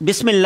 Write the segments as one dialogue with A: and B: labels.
A: बिसमीम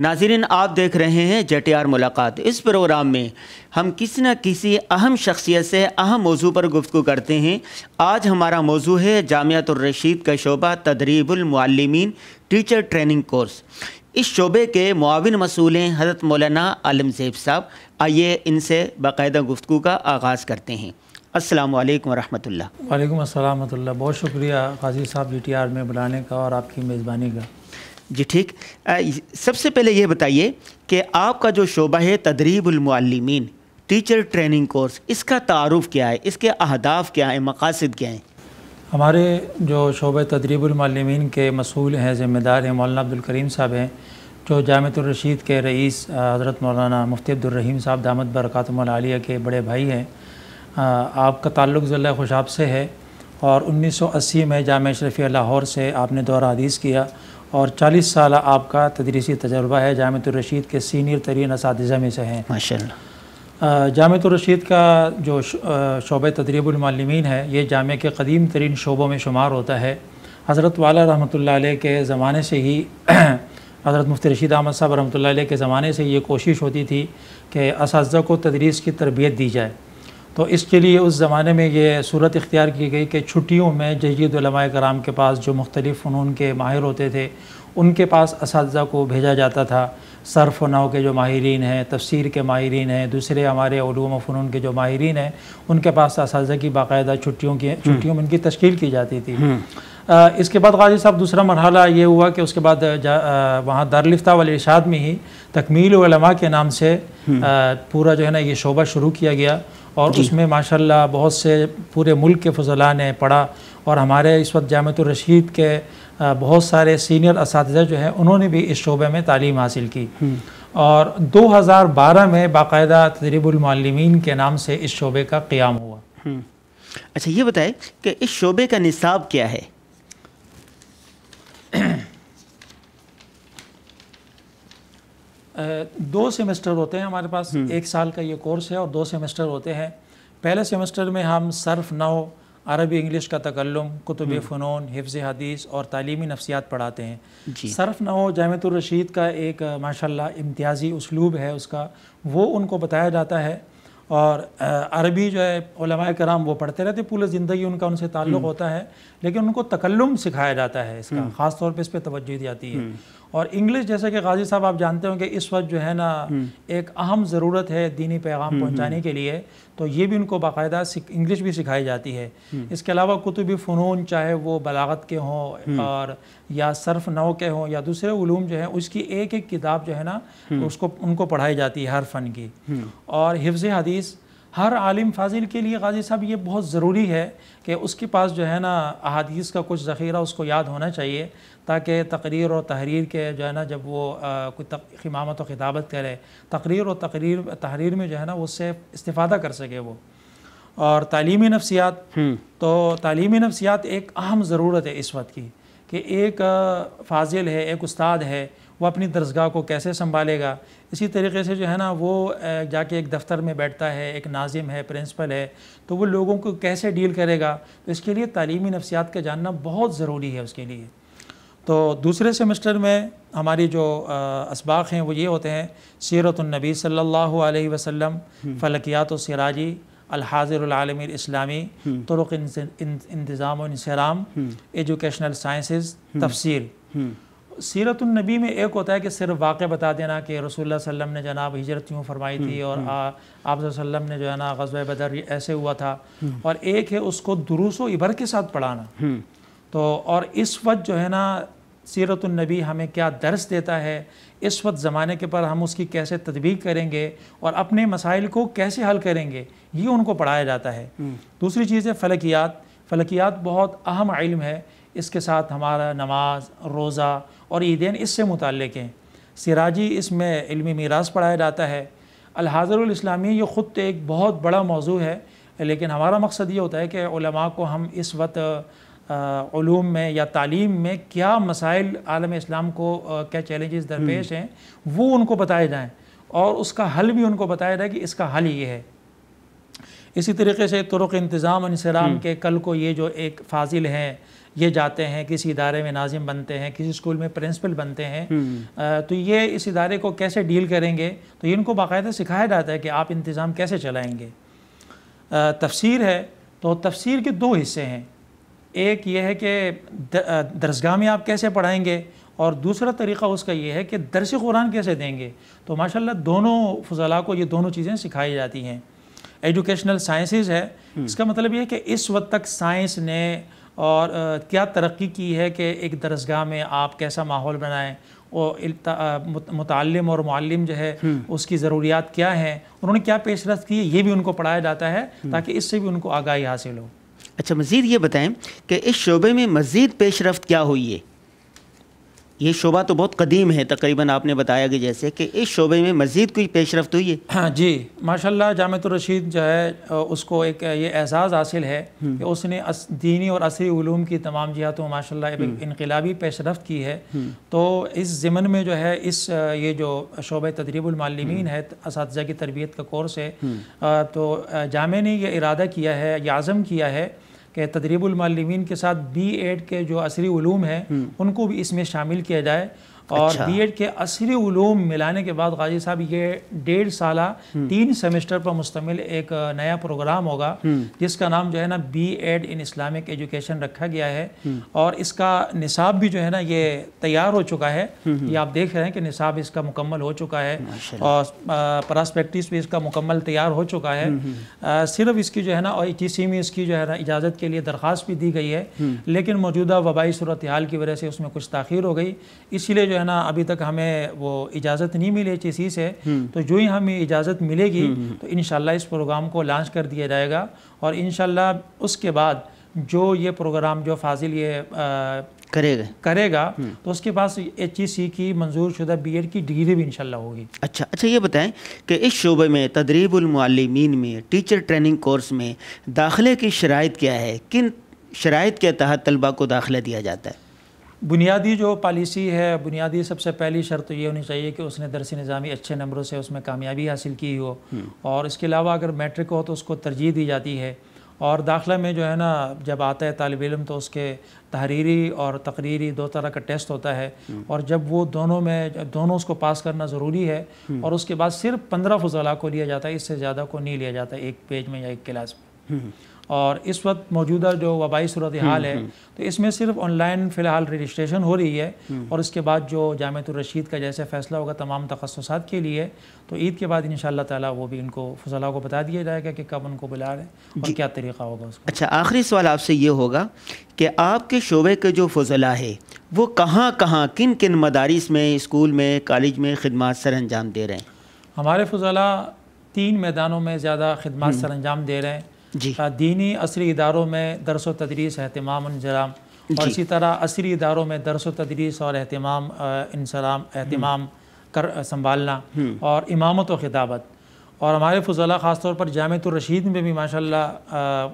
A: नाजरीन आप देख रहे हैं जट आर मुलाकात इस प्रोग्राम में हम किसी न किसी अहम शख्सियत से अहम मौजू पर गुफ्तु करते हैं आज हमारा मौजू है रशीद का शोबा तदरीबुलमालमीन टीचर ट्रेनिंग कोर्स इस शोबे के मुआविन मसूल हैं हज़रत मौलाना आलम जेब साहब आइए इनसे बाकायदा गुफ्तु का आगाज़ करते हैं अस्सलाम वालेकुम
B: रहमतुल्लाह वालेकुम अस्सलाम रहमतुल्लाह बहुत शुक्रिया काजी साहब डीटीआर में बुलाने का और आपकी मेज़बानी का जी ठीक सबसे पहले ये बताइए कि आपका जो शोबा
A: है तदरीबुलमलिमीन टीचर ट्रेनिंग कोर्स इसका तारुफ क्या है इसके अहदाफ क्या हैं मकासद क्या हैं
B: हमारे जो शोब तदरीबालमालमीन के मसूल हैं ज़िम्मेदार हैं मौलाना अब्दुलकरीम साहब हैं जो जामतरशीद के रईस हज़रत मौलाना मुफ्ती अब्दुलरहीम साहब दामद बरक़ातमालिया के बड़े भाई हैं आपका ताल्लुक़ ज़िला खुशाब से है और 1980 में जाम शरफ़ी लाहौर से आपने दौरा हदीस किया और 40 साल आपका तदरीसी तजर्बा है जामतुलरशीद के सीनियर तरीन इस में से हैं माशा जामत तो रशीद का जो शोब तदरीबालमीन है ये जाम के कदीम तरीन शोबों में शुमार होता है हज़रत वाला रहमत के ज़माने से ही हज़रत मुफ्ती रशीद अहमद साहब रहमत के ज़माने से ये कोशिश होती थी कि इस को तदरीस की तरबियत दी जाए तो इसके लिए उस ज़माने में ये सूरत इख्तियार की गई कि छुट्टियों में जयदलमा कराम के पास जो मुख्तलिफ़ फ़नून के माहिर होते थे उनके पास इस को भेजा जाता था सरफ नाव के जो माहरीन हैं तफसीर के माहरीन हैं दूसरे हमारे ूम फ़नून के जो माहरीन हैं उनके पास इस की बाकायदा छुट्टियों की छुट्टियों में इनकी तश्ील की जाती थी हम्म। इसके बाद गाजी साहब दूसरा मरहला ये हुआ कि उसके बाद वहाँ दारलिफ्ता वाले इशाद में ही तकमील वलमा के नाम से हम्म। पूरा जो है ना ये शोबा शुरू किया गया और उसमें माशाल्लाह बहुत से पूरे मुल्क के फजला ने पढ़ा और हमारे इस वक्त जामत रशीद के बहुत सारे सीनियर इस जो हैं उन्होंने भी इस शोबे में तालीम हासिल की हम्म। और 2012 में बाकायदा तजरबुलमालमीन के नाम से इस शोबे का क़्याम हुआ
A: हम्म। अच्छा
B: ये बताए कि
A: इस शोबे का निसाब क्या है
B: दो सेमेस्टर होते हैं हमारे पास हम्म। एक साल का ये कोर्स है और दो सेमेस्टर होते हैं पहले सेमेस्टर में हम सर्फ नौ अरबी इंग्लिश का तकल्लुम कुतुब हम्म। फ़नून हिफ्ज़ हदीस और तालीमी नफसियात पढ़ाते हैं सर्फ नौ रशीद का एक माशाल्लाह इम्तियाज़ी उसलूब है उसका वो उनको बताया जाता है और अरबी जो है कराम वो पढ़ते रहते पूरी ज़िंदगी उनका उनसे ताल्लुक़ हम्म। होता है लेकिन उनको तकल्लुम सिखाया जाता है इसका ख़ास तौर पर इस पर तवज्जो दी जाती है और इंग्लिश जैसे कि गाजी साहब आप जानते हो कि इस वक्त जो है ना हम्म। एक अहम ज़रूरत है दीनी पैगाम हम्म, पहुँचाने हम्म। के लिए तो ये भी उनको बाकायदा इंग्लिश भी सिखाई जाती है इसके अलावा कुतुबी फ़नून चाहे वो बलागत के हों और या सर्फ नौ के हों या दूसरे ूम जो है उसकी एक एक किताब जो है ना उसको उनको पढ़ाई जाती है हर फ़न की और हिफ्ज़ हदीस हर आलिम फाजिल के लिए गाजी साहब ये बहुत ज़रूरी है कि उसके पास जो है ना अहादीस का कुछ ज़ख़ीरा उसको याद होना चाहिए ताकि तकरीर और तहरीर के जो है ना जब वो कोई इमामत और खिताबत करे तकरीर और तकरीर तहरीर में जो है ना उससे इस्ता कर सके वो और तालीमी नफसियात हम्म। तो तालीमी नफसियात एक अहम ज़रूरत है इस वक्त की कि एक फाजिल है एक उस्ताद है वो अपनी दरसगाह को कैसे संभालेगा इसी तरीके से जो है ना वो जाके एक दफ्तर में बैठता है एक नाजिम है प्रिंसिपल है तो वो लोगों को कैसे डील करेगा तो इसके लिए तलीमी नफसियात का जानना बहुत ज़रूरी है उसके लिए तो दूसरे सेमेस्टर में हमारी जो इसबाक हैं वो ये होते हैं सीरतनबी सल्ला वसम हम्म। फ़लकियात सराजी अलहाज़िरम इस्लामी हम्म। तुरुक इंतज़ाम इंसराम हम्म। एजुकेशनल साइंसेस तफसीर सीरतुलनबी में एक होता है कि सिर्फ वाक़ बता देना कि रसोल्ला वसम ने जनाब हिजरत यूँ फरमाई थी हम्म, और हम्म। आप ने जो है ना गजब बदर ऐसे हुआ था हम्म। और एक है उसको दुरुस इबर के साथ पढ़ाना तो और इस वक्त जो है ना सीरतुलनबी हमें क्या दर्स देता है इस वक्त ज़माने के पर हम उसकी कैसे तदबीक करेंगे और अपने मसाइल को कैसे हल करेंगे ये उनको पढ़ाया जाता है दूसरी चीज़ है फलकियात फलकियात बहुत अहम इल्म है इसके साथ हमारा नमाज रोज़ा और ईदेन इससे मुतक़ हैं सिराजी इसमें इल्मी मीरास पढ़ाया जाता है अलहाज़रस्लामी ये ख़ुद तो एक बहुत बड़ा मौजू है लेकिन हमारा मकसद ये होता है कि को हम इस वक्त ूम में या तालीम में क्या मसाइल आलम इस्लाम को क्या चैलेंजेस दरपेश हम्म। हैं वो उनको बताए जाएँ और उसका हल भी उनको बताया जाए कि इसका हल ये है इसी तरीके से तुरक इंतज़ाम इंसराम हम्म। के कल को ये जो एक फाजिल हैं ये जाते हैं किसी इदारे में नाजिम बनते हैं किसी स्कूल में प्रिंसिपल बनते हैं हम्म। तो ये इस इदारे को कैसे डील करेंगे तो इनको बाकायदा सिखाया जाता है कि आप इंतज़ाम कैसे चलाएँगे तफसीर है तो तफसीर के दो हिस्से हैं एक ये है कि दरसगाह में आप कैसे पढ़ाएंगे और दूसरा तरीक़ा उसका यह है कि दरस कुरान कैसे देंगे तो माशाल्लाह दोनों फजला को ये दोनों चीज़ें सिखाई जाती हैं एजुकेशनल साइंसेज है हम्म। इसका मतलब ये है कि इस वक्त तक साइंस ने और क्या तरक्की की है कि एक दरसगाह में आप कैसा माहौल बनाएं और मुतम और मालम जो है उसकी ज़रूरियात क्या हैं उन्होंने क्या पेशरफ की है ये भी उनको पढ़ाया जाता है ताकि इससे भी उनको आगाही हासिल हो
A: अच्छा मज़ीद ये बताएं कि इस शोबे में मज़ीद पेशरफ क्या हुई है ये शोबा तो बहुत कदीम है तकरीबन आपने बताया कि जैसे कि इस शोबे में मज़ीद कोई पेशरफ हुई
B: तो है हाँ जी माशाल्लाह जामत रशीद जो है उसको एक ये एहसास हासिल है हम्म। कि उसने अस, दीनी और असरी ूम की तमाम तो माशा हम्म। इनकलाबी पेशरफ की है हम्म। तो इस ज़मन में जो है इस ये जो शोब तदरीबालमालमीन है इस की तरबियत का कोर्स है तो जामे ने यह इरादा किया है यह आज़म किया है कि तदरीबुलमालमिन के साथ बी एड के जो असरी ूम हैं हम्म। उनको भी इसमें शामिल किया जाए और अच्छा। बीएड के असरी उलूम मिलाने के बाद गाजी साहब ये डेढ़ साल हम्म। तीन सेमेस्टर पर मुश्तमिल एक नया प्रोग्राम होगा हम्म। जिसका नाम जो है ना B Ed in Islamic education रखा गया है हम्म। और इसका निसाब भी जो है ना ये तैयार हो चुका है ये आप देख रहे हैं कि निसाब इसका मुकम्मल हो चुका है और प्रॉस्पेक्टिस भी इसका मुकम्मल तैयार हो चुका है सिर्फ इसकी जो है ना और ई में इसकी जो है ना इजाज़त के लिए दरख्वास्त भी दी गई है लेकिन मौजूदा वबाई सूरत हाल की वजह से उसमें कुछ तखीर हो गई इसीलिए जो है ना अभी तक हमें वो इजाज़त नहीं मिली एच से हम्म। तो जो ही हमें इजाज़त मिलेगी हम्म, हम्म। तो इन इस प्रोग्राम को लॉन्च कर दिया जाएगा और इन उसके बाद जो ये प्रोग्राम जो फाजिल ये करेगा करेगा तो उसके पास एच की मंजूर शुदा बी की डिग्री भी इनशाला होगी
A: अच्छा अच्छा ये बताएं कि इस शोबे में तदरीबुलमालमीन में टीचर ट्रेनिंग कोर्स में दाखिले की शराइ क्या है किन शराइ के तहत तलबा को दाखिला दिया जाता है
B: बुनियादी जो पॉलिसी है बुनियादी सबसे पहली शर्त तो ये होनी चाहिए कि उसने दरसी निज़ामी अच्छे नंबरों से उसमें कामयाबी हासिल की हो हम्म। और इसके अलावा अगर मैट्रिक हो तो उसको तरजीह दी जाती है और दाखिला में जो है ना जब आता है तालब इलम तो उसके तहरीरी और तकरीरी दो तरह का टेस्ट होता है हम्म। और जब वो दोनों में दोनों उसको पास करना ज़रूरी है हम्म। और उसके बाद सिर्फ पंद्रह फजला को लिया जाता है इससे ज़्यादा को नहीं लिया जाता एक पेज में या एक क्लास में और इस वक्त मौजूदा जो वबाई सूरत हाल हम्म, है हम्म। तो इसमें सिर्फ ऑनलाइन फ़िलहाल रजिस्ट्रेशन हो रही है हम्म। और उसके बाद जो जामत रशीद का जैसे फ़ैसला होगा तमाम तखसात के लिए तो ईद के बाद इन ताला वो भी इनको फजला को बता दिया जाएगा कि कब उनको बुला रहे और क्या तरीका होगा उसका
A: अच्छा आखिरी सवाल आपसे ये होगा कि आपके शोबे के जो फजला है वो कहाँ कहाँ किन किन मदारस में इस्कूल में कॉलेज में खदमात सर अंजाम दे रहे हैं
B: हमारे फजला तीन मैदानों में ज़्यादा खदमात सर अंजाम दे रहे हैं जी दीनी असरी इदारों में दरस व तदरीस अहतमाम इंसराम और इसी तरह असरी इदारों में दरस व तदरीस और अहतमाम इंसराम अहतमाम कर संभालना हम्म। और इमामत व खिताबत और हमारे फजला ख़ास तौर पर जामतरशीद में भी माशा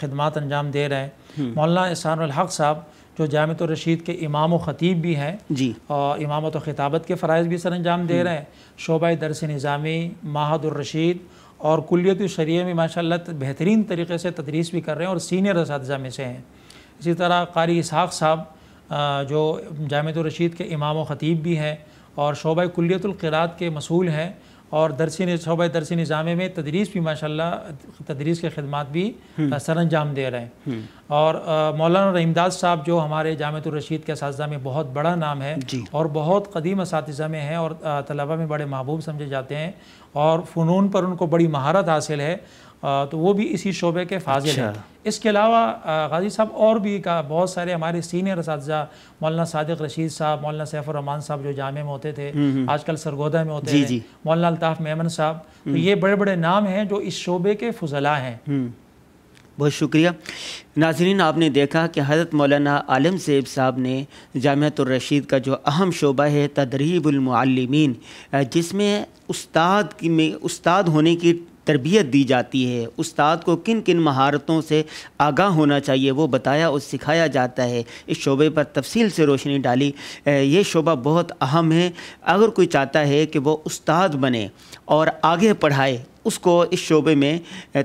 B: खदमात अंजाम दे रहे हैं हम्म। मौलाना इसानक साहब जो जामत रशीद के इमाम ख़तीब भी हैं जी और इमामत व खिताबत के फ़रज़ भी सर अंजाम दे हम्म। रहे हैं शोबा दरस निज़ामी माहदुलरशीद और कुलियत शरीय में माशा बेहतरीन तरीके से तदरीस भी कर रहे हैं और सीनियर इस में से हैं इसी तरह कारी इसहाक़ साहब जो जामत रशीद के इमाम ख़तीब भी हैं और शोबा कुलियतुल्क़रात के मसूल हैं और दरसिन शोबा दरसिन जामे में तदरीस भी माशा तदरीस के खदमात भी हम्म। सर अंजाम दे रहे हैं हम्म। और मौलाना रहीमदास साहब जो हमारे जामतुलरशीद के साथ में बहुत बड़ा नाम है और बहुत कदीम इस में है और तलबा में बड़े महबूब समझे जाते हैं और फ़नून पर उनको बड़ी महारत हासिल है तो वो भी इसी शोबे के फाजिल अच्छा। हैं इसके अलावा गाजी साहब और भी का बहुत सारे हमारे सीनियर इस मौलाना सदक रशीद साहब मौलाना सैफुररहमान साहब जो जामे में होते थे हम्म, हम्म। आजकल सरगोदा में होते हैं मौलाना अल्ताफ़ मेमन साहब तो हम्म। ये बड़े बड़े नाम हैं जो इस शोबे के फजला हैं
A: बहुत शुक्रिया नाजरीन आपने देखा कि हज़रत मौलाना आलम सेब साहब ने जामतरशीद का जो अहम शोबा है तदरीबुलमलिमिन जिसमें उस्ताद की में उस्ताद होने की तरबियत दी जाती है उस्ताद को किन किन महारतों से आगाह होना चाहिए वो बताया और सिखाया जाता है इस शोबे पर तफसील से रोशनी डाली ये शोबा बहुत अहम है अगर कोई चाहता है कि वो उस्ताद बने और आगे पढ़ाए उसको इस शोबे में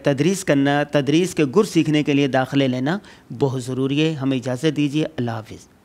A: तदरीस करना तदरीस के गुर सीखने के लिए दाखिले लेना बहुत ज़रूरी है हमें इजाज़त दीजिए अल्लाह हाफिज़